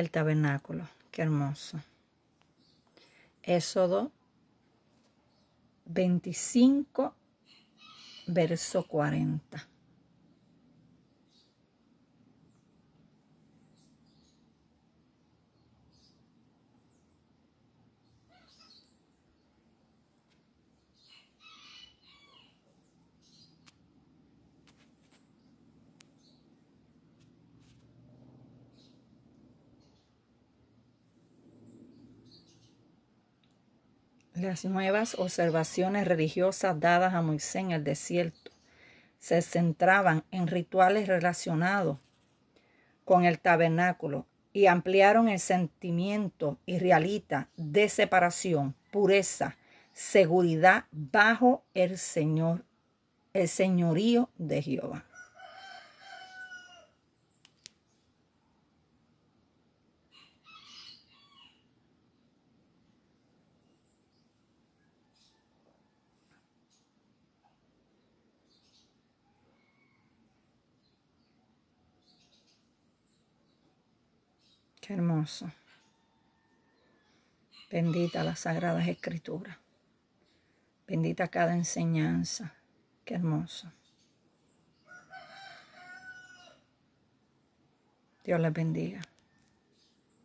el tabernáculo. Qué hermoso. Éxodo 25, verso 40. Las nuevas observaciones religiosas dadas a Moisés en el desierto se centraban en rituales relacionados con el tabernáculo y ampliaron el sentimiento israelita de separación, pureza, seguridad bajo el Señor, el señorío de Jehová. Qué hermoso. Bendita las sagradas escrituras. Bendita cada enseñanza. Qué hermoso. Dios les bendiga.